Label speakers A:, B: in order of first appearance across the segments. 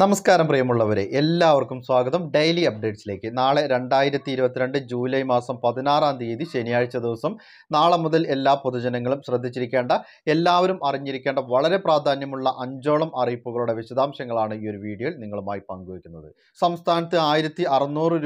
A: നമസ്കാരം പ്രിയമുള്ളവരെ എല്ലാവർക്കും സ്വാഗതം ഡെയിലി അപ്ഡേറ്റ്സിലേക്ക് നാളെ രണ്ടായിരത്തി ഇരുപത്തിരണ്ട് ജൂലൈ മാസം പതിനാറാം തീയതി ശനിയാഴ്ച ദിവസം നാളെ മുതൽ എല്ലാ പൊതുജനങ്ങളും ശ്രദ്ധിച്ചിരിക്കേണ്ട എല്ലാവരും അറിഞ്ഞിരിക്കേണ്ട വളരെ പ്രാധാന്യമുള്ള അഞ്ചോളം അറിയിപ്പുകളുടെ വിശദാംശങ്ങളാണ് ഈ ഒരു വീഡിയോയിൽ നിങ്ങളുമായി പങ്കുവയ്ക്കുന്നത് സംസ്ഥാനത്ത് ആയിരത്തി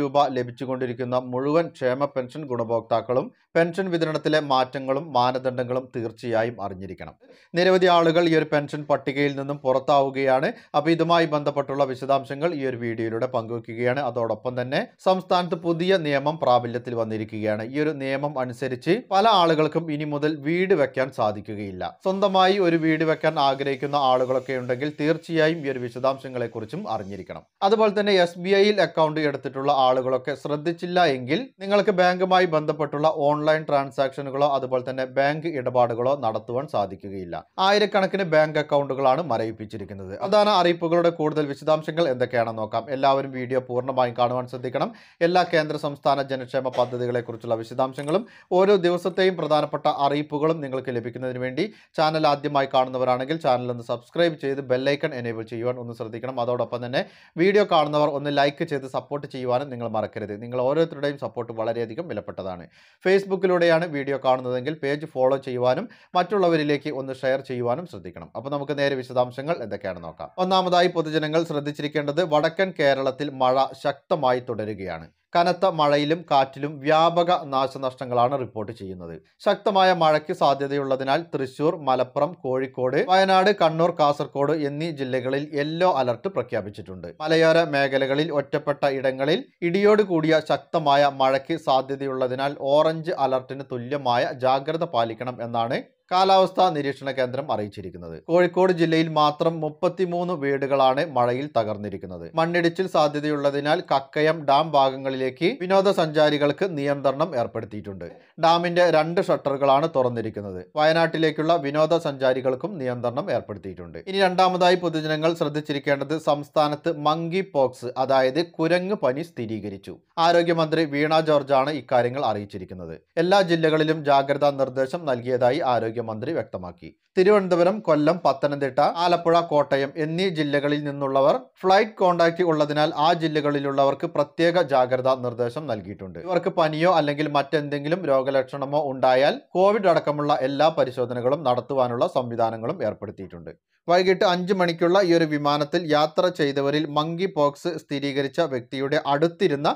A: രൂപ ലഭിച്ചുകൊണ്ടിരിക്കുന്ന മുഴുവൻ ക്ഷേമ പെൻഷൻ ഗുണഭോക്താക്കളും പെൻഷൻ വിതരണത്തിലെ മാറ്റങ്ങളും മാനദണ്ഡങ്ങളും തീർച്ചയായും അറിഞ്ഞിരിക്കണം നിരവധി ആളുകൾ ഈ ഒരു പെൻഷൻ പട്ടികയിൽ നിന്നും പുറത്താവുകയാണ് അപ്പോൾ ഇതുമായി ബന്ധപ്പെട്ട് ബന്ധപ്പെട്ടുള്ള വിശദാംശങ്ങൾ ഈ ഒരു വീഡിയോയിലൂടെ പങ്കുവയ്ക്കുകയാണ് അതോടൊപ്പം തന്നെ സംസ്ഥാനത്ത് പുതിയ നിയമം പ്രാബല്യത്തിൽ വന്നിരിക്കുകയാണ് ഈ ഒരു നിയമം അനുസരിച്ച് പല ആളുകൾക്കും ഇനി മുതൽ വീട് വെക്കാൻ സാധിക്കുകയില്ല സ്വന്തമായി ഒരു വീട് വെക്കാൻ ആഗ്രഹിക്കുന്ന ആളുകളൊക്കെ ഉണ്ടെങ്കിൽ തീർച്ചയായും ഈ ഒരു വിശദാംശങ്ങളെക്കുറിച്ചും അറിഞ്ഞിരിക്കണം അതുപോലെ തന്നെ എസ് ബി ഐയിൽ അക്കൗണ്ട് എടുത്തിട്ടുള്ള ആളുകളൊക്കെ ശ്രദ്ധിച്ചില്ല എങ്കിൽ നിങ്ങൾക്ക് ബാങ്കുമായി ബന്ധപ്പെട്ടുള്ള ഓൺലൈൻ ട്രാൻസാക്ഷനുകളോ അതുപോലെ തന്നെ ബാങ്ക് ഇടപാടുകളോ നടത്തുവാൻ സാധിക്കുകയില്ല ആയിരക്കണക്കിന് ബാങ്ക് അക്കൗണ്ടുകളാണ് മരവിപ്പിച്ചിരിക്കുന്നത് അതാണ് അറിയിപ്പുകളുടെ കൂടുതൽ വിശദാംശങ്ങൾ എന്തൊക്കെയാണെന്ന് നോക്കാം എല്ലാവരും വീഡിയോ പൂർണ്ണമായും കാണുവാൻ ശ്രദ്ധിക്കണം എല്ലാ കേന്ദ്ര സംസ്ഥാന ജനക്ഷേമ പദ്ധതികളെക്കുറിച്ചുള്ള വിശദാംശങ്ങളും ഓരോ ദിവസത്തെയും പ്രധാനപ്പെട്ട അറിയിപ്പുകളും നിങ്ങൾക്ക് ലഭിക്കുന്നതിന് വേണ്ടി ചാനൽ ആദ്യമായി കാണുന്നവരാണെങ്കിൽ ചാനൽ ഒന്ന് സബ്സ്ക്രൈബ് ചെയ്ത് ബെല്ലൈക്കൺ എനേബിൾ ചെയ്യുവാൻ ഒന്ന് ശ്രദ്ധിക്കണം അതോടൊപ്പം തന്നെ വീഡിയോ കാണുന്നവർ ഒന്ന് ലൈക്ക് ചെയ്ത് സപ്പോർട്ട് ചെയ്യുവാനും നിങ്ങൾ മറക്കരുത് നിങ്ങൾ ഓരോരുത്തരുടെയും സപ്പോർട്ട് വളരെയധികം വിലപ്പെട്ടതാണ് ഫേസ്ബുക്കിലൂടെയാണ് വീഡിയോ കാണുന്നതെങ്കിൽ പേജ് ഫോളോ ചെയ്യുവാനും മറ്റുള്ളവരിലേക്ക് ഒന്ന് ഷെയർ ചെയ്യുവാനും ശ്രദ്ധിക്കണം അപ്പോൾ നമുക്ക് നേരെ വിശദാംശങ്ങൾ എന്തൊക്കെയാണ് നോക്കാം ഒന്നാമതായി പൊതുജനങ്ങൾ ശ്രദ്ധിച്ചിരിക്കേണ്ടത് വടക്കൻ കേരളത്തിൽ മഴ ശക്തമായി തുടരുകയാണ് കനത്ത മഴയിലും കാറ്റിലും വ്യാപക നാശനഷ്ടങ്ങളാണ് റിപ്പോർട്ട് ചെയ്യുന്നത് ശക്തമായ മഴയ്ക്ക് സാധ്യതയുള്ളതിനാൽ തൃശൂർ മലപ്പുറം കോഴിക്കോട് വയനാട് കണ്ണൂർ കാസർകോട് എന്നീ ജില്ലകളിൽ യെല്ലോ അലർട്ട് പ്രഖ്യാപിച്ചിട്ടുണ്ട് മലയോര മേഖലകളിൽ ഒറ്റപ്പെട്ട ഇടങ്ങളിൽ ഇടിയോട് കൂടിയ ശക്തമായ മഴയ്ക്ക് സാധ്യതയുള്ളതിനാൽ ഓറഞ്ച് അലർട്ടിന് തുല്യമായ ജാഗ്രത പാലിക്കണം എന്നാണ് കാലാവസ്ഥാ നിരീക്ഷണ കേന്ദ്രം അറിയിച്ചിരിക്കുന്നത് കോഴിക്കോട് ജില്ലയിൽ മാത്രം മുപ്പത്തിമൂന്ന് വീടുകളാണ് മഴയിൽ തകർന്നിരിക്കുന്നത് മണ്ണിടിച്ചിൽ സാധ്യതയുള്ളതിനാൽ കക്കയം ഡാം ഭാഗങ്ങളിലെ ഡാമിലേക്ക് വിനോദസഞ്ചാരികൾക്ക് നിയന്ത്രണം ഏർപ്പെടുത്തിയിട്ടുണ്ട് ഡാമിന്റെ രണ്ട് ഷട്ടറുകളാണ് തുറന്നിരിക്കുന്നത് വയനാട്ടിലേക്കുള്ള വിനോദസഞ്ചാരികൾക്കും നിയന്ത്രണം ഏർപ്പെടുത്തിയിട്ടുണ്ട് ഇനി രണ്ടാമതായി പൊതുജനങ്ങൾ ശ്രദ്ധിച്ചിരിക്കേണ്ടത് സംസ്ഥാനത്ത് മങ്കി പോക്സ് അതായത് കുരങ്ങ് പനി സ്ഥിരീകരിച്ചു ആരോഗ്യമന്ത്രി വീണ ജോർജാണ് ഇക്കാര്യങ്ങൾ അറിയിച്ചിരിക്കുന്നത് എല്ലാ ജില്ലകളിലും ജാഗ്രതാ നിർദ്ദേശം നൽകിയതായി ആരോഗ്യമന്ത്രി വ്യക്തമാക്കി തിരുവനന്തപുരം കൊല്ലം പത്തനംതിട്ട ആലപ്പുഴ കോട്ടയം എന്നീ ജില്ലകളിൽ നിന്നുള്ളവർ ഫ്ലൈറ്റ് കോണ്ടാക്ട് ഉള്ളതിനാൽ ആ ജില്ലകളിലുള്ളവർക്ക് പ്രത്യേക ജാഗ്രത ജാഗ്രതാ നിർദ്ദേശം നൽകിയിട്ടുണ്ട് ഇവർക്ക് പനിയോ അല്ലെങ്കിൽ മറ്റെന്തെങ്കിലും രോഗലക്ഷണമോ ഉണ്ടായാൽ കോവിഡ് അടക്കമുള്ള എല്ലാ പരിശോധനകളും നടത്തുവാനുള്ള സംവിധാനങ്ങളും ഏർപ്പെടുത്തിയിട്ടുണ്ട് വൈകിട്ട് അഞ്ച് മണിക്കുള്ള ഈ ഒരു വിമാനത്തിൽ യാത്ര ചെയ്തവരിൽ മങ്കി പോക്സ് സ്ഥിരീകരിച്ച വ്യക്തിയുടെ അടുത്തിരുന്ന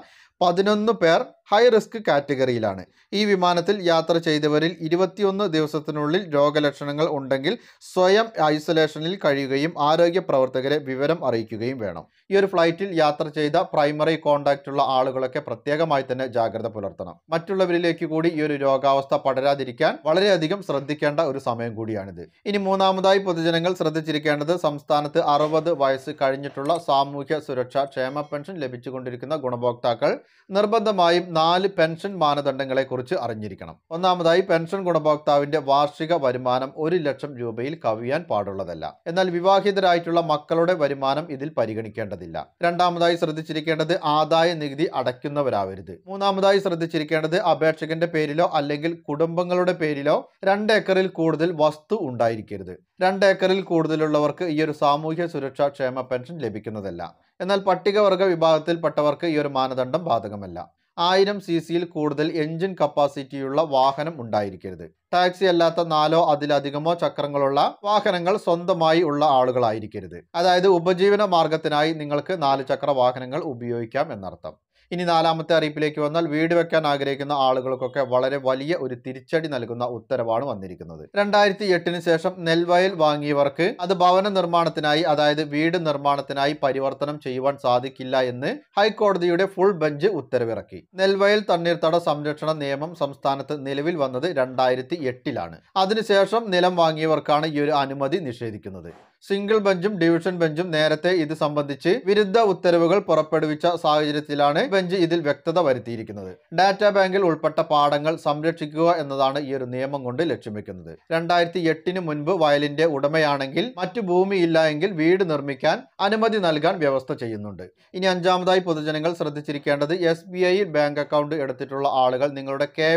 A: പതിനൊന്ന് പേർ ഹൈ റിസ്ക് കാറ്റഗറിയിലാണ് ഈ വിമാനത്തിൽ യാത്ര ചെയ്തവരിൽ ഇരുപത്തിയൊന്ന് ദിവസത്തിനുള്ളിൽ രോഗലക്ഷണങ്ങൾ ഉണ്ടെങ്കിൽ സ്വയം ഐസൊലേഷനിൽ കഴിയുകയും ആരോഗ്യ പ്രവർത്തകരെ വിവരം അറിയിക്കുകയും വേണം ഈ ഒരു ഫ്ലൈറ്റിൽ യാത്ര ചെയ്ത പ്രൈമറി കോണ്ടാക്റ്റ് ഉള്ള ആളുകളൊക്കെ പ്രത്യേകമായി തന്നെ ജാഗ്രത പുലർത്തണം മറ്റുള്ളവരിലേക്ക് കൂടി ഈ ഒരു രോഗാവസ്ഥ പടരാതിരിക്കാൻ വളരെയധികം ശ്രദ്ധിക്കേണ്ട ഒരു സമയം കൂടിയാണിത് ഇനി മൂന്നാമതായി പൊതുജനങ്ങൾ ശ്രദ്ധിച്ചിരിക്കേണ്ടത് സംസ്ഥാനത്ത് അറുപത് വയസ്സ് കഴിഞ്ഞിട്ടുള്ള സാമൂഹ്യ സുരക്ഷാ ക്ഷേമ പെൻഷൻ ലഭിച്ചുകൊണ്ടിരിക്കുന്ന ഗുണഭോക്താക്കൾ നിർബന്ധമായും നാല് പെൻഷൻ മാനദണ്ഡങ്ങളെക്കുറിച്ച് അറിഞ്ഞിരിക്കണം ഒന്നാമതായി പെൻഷൻ ഗുണഭോക്താവിന്റെ വാർഷിക വരുമാനം ഒരു ലക്ഷം രൂപയിൽ കവിയാൻ പാടുള്ളതല്ല എന്നാൽ വിവാഹിതരായിട്ടുള്ള മക്കളുടെ വരുമാനം ഇതിൽ പരിഗണിക്കേണ്ടതില്ല രണ്ടാമതായി ശ്രദ്ധിച്ചിരിക്കേണ്ടത് ആദായ നികുതി അടയ്ക്കുന്നവരാവരുത് മൂന്നാമതായി ശ്രദ്ധിച്ചിരിക്കേണ്ടത് അപേക്ഷകന്റെ പേരിലോ അല്ലെങ്കിൽ കുടുംബങ്ങളുടെ പേരിലോ രണ്ട് ഏക്കറിൽ കൂടുതൽ വസ്തു ഉണ്ടായിരിക്കരുത് രണ്ട് ഏക്കറിൽ കൂടുതലുള്ളവർക്ക് ഈ ഒരു സാമൂഹ്യ സുരക്ഷാ ക്ഷേമ പെൻഷൻ ലഭിക്കുന്നതല്ല എന്നാൽ പട്ടികവർഗ വിഭാഗത്തിൽപ്പെട്ടവർക്ക് ഈ ഒരു മാനദണ്ഡം ബാധകമല്ല ആയിരം സി സിയിൽ കൂടുതൽ എഞ്ചിൻ കപ്പാസിറ്റിയുള്ള വാഹനം ഉണ്ടായിരിക്കരുത് ടാക്സി അല്ലാത്ത നാലോ അതിലധികമോ ചക്രങ്ങളുള്ള വാഹനങ്ങൾ സ്വന്തമായി ഉള്ള ആളുകളായിരിക്കരുത് അതായത് ഉപജീവന മാർഗത്തിനായി നിങ്ങൾക്ക് നാല് ചക്ര വാഹനങ്ങൾ ഉപയോഗിക്കാം എന്നർത്ഥം ഇനി നാലാമത്തെ അറിയിപ്പിലേക്ക് വന്നാൽ വീട് വെക്കാൻ ആഗ്രഹിക്കുന്ന ആളുകൾക്കൊക്കെ വളരെ വലിയ ഒരു തിരിച്ചടി നൽകുന്ന ഉത്തരവാണ് വന്നിരിക്കുന്നത് രണ്ടായിരത്തി എട്ടിന് ശേഷം നെൽവയൽ വാങ്ങിയവർക്ക് അത് ഭവന നിർമ്മാണത്തിനായി അതായത് വീട് നിർമ്മാണത്തിനായി പരിവർത്തനം ചെയ്യുവാൻ സാധിക്കില്ല എന്ന് ഹൈക്കോടതിയുടെ ഫുൾ ബെഞ്ച് ഉത്തരവിറക്കി നെൽവയൽ തണ്ണീർത്തട സംരക്ഷണ നിയമം സംസ്ഥാനത്ത് നിലവിൽ വന്നത് രണ്ടായിരത്തി എട്ടിലാണ് അതിനുശേഷം നിലം വാങ്ങിയവർക്കാണ് ഈ ഒരു അനുമതി നിഷേധിക്കുന്നത് സിംഗിൾ ബെഞ്ചും ഡിവിഷൻ ബെഞ്ചും നേരത്തെ ഇത് സംബന്ധിച്ച് വിരുദ്ധ ഉത്തരവുകൾ പുറപ്പെടുവിച്ച സാഹചര്യത്തിലാണ് ബെഞ്ച് ഇതിൽ വ്യക്തത വരുത്തിയിരിക്കുന്നത് ഡാറ്റാ ബാങ്കിൽ ഉൾപ്പെട്ട പാഠങ്ങൾ സംരക്ഷിക്കുക എന്നതാണ് ഈ ഒരു നിയമം കൊണ്ട് ലക്ഷ്യം വെക്കുന്നത് രണ്ടായിരത്തി എട്ടിന് മുൻപ് വയലിന്റെ ഉടമയാണെങ്കിൽ മറ്റു ഇല്ല എങ്കിൽ വീട് നിർമ്മിക്കാൻ അനുമതി നൽകാൻ വ്യവസ്ഥ ചെയ്യുന്നുണ്ട് ഇനി അഞ്ചാമതായി പൊതുജനങ്ങൾ ശ്രദ്ധിച്ചിരിക്കേണ്ടത് S B I bank account എടുത്തിട്ടുള്ള ആളുകൾ നിങ്ങളുടെ കെ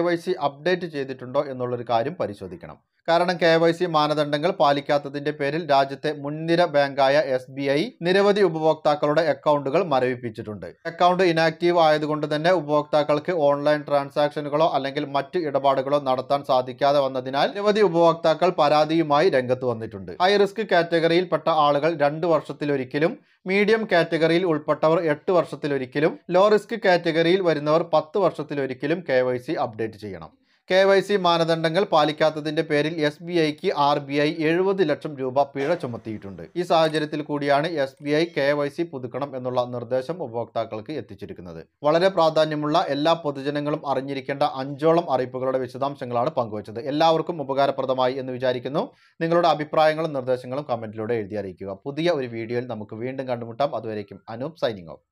A: അപ്ഡേറ്റ് ചെയ്തിട്ടുണ്ടോ എന്നുള്ളൊരു കാര്യം പരിശോധിക്കണം കാരണം കെ വൈ സി മാനദണ്ഡങ്ങൾ പാലിക്കാത്തതിന്റെ പേരിൽ രാജ്യത്തെ മുൻനിര ബാങ്കായ എസ് ബി ഐ നിരവധി ഉപഭോക്താക്കളുടെ അക്കൗണ്ടുകൾ മരവിപ്പിച്ചിട്ടുണ്ട് അക്കൗണ്ട് ഇനാക്റ്റീവ് ആയതുകൊണ്ട് തന്നെ ഉപഭോക്താക്കൾക്ക് ഓൺലൈൻ ട്രാൻസാക്ഷനുകളോ അല്ലെങ്കിൽ മറ്റ് ഇടപാടുകളോ നടത്താൻ സാധിക്കാതെ വന്നതിനാൽ നിരവധി ഉപഭോക്താക്കൾ പരാതിയുമായി രംഗത്ത് വന്നിട്ടുണ്ട് ഹൈ റിസ്ക് കാറ്റഗറിയിൽപ്പെട്ട ആളുകൾ രണ്ടു വർഷത്തിലൊരിക്കലും മീഡിയം കാറ്റഗറിയിൽ ഉൾപ്പെട്ടവർ എട്ട് വർഷത്തിലൊരിക്കലും ലോ റിസ്ക് കാറ്റഗറിയിൽ വരുന്നവർ പത്ത് വർഷത്തിലൊരിക്കലും കെ അപ്ഡേറ്റ് ചെയ്യണം കെ വൈ സി മാനദണ്ഡങ്ങൾ പാലിക്കാത്തതിന്റെ പേരിൽ എസ് ബി ഐക്ക് ആർ ബി ഐ എഴുപത് ലക്ഷം രൂപ പിഴ ചുമത്തിയിട്ടുണ്ട് ഈ സാഹചര്യത്തിൽ കൂടിയാണ് S B I K Y C പുതുക്കണം എന്നുള്ള നിർദ്ദേശം ഉപഭോക്താക്കൾക്ക് എത്തിച്ചിരിക്കുന്നത് വളരെ പ്രാധാന്യമുള്ള എല്ലാ പൊതുജനങ്ങളും അറിഞ്ഞിരിക്കേണ്ട അഞ്ചോളം അറിയിപ്പുകളുടെ വിശദാംശങ്ങളാണ് പങ്കുവച്ചത് എല്ലാവർക്കും ഉപകാരപ്രദമായി എന്ന് വിചാരിക്കുന്നു നിങ്ങളുടെ അഭിപ്രായങ്ങളും നിർദ്ദേശങ്ങളും കമന്റിലൂടെ എഴുതി അറിയിക്കുക പുതിയ ഒരു വീഡിയോയിൽ നമുക്ക് വീണ്ടും കണ്ടുമുട്ടാം അതുവരേക്കും അനൂപ് സൈനിങ് ഓഫ്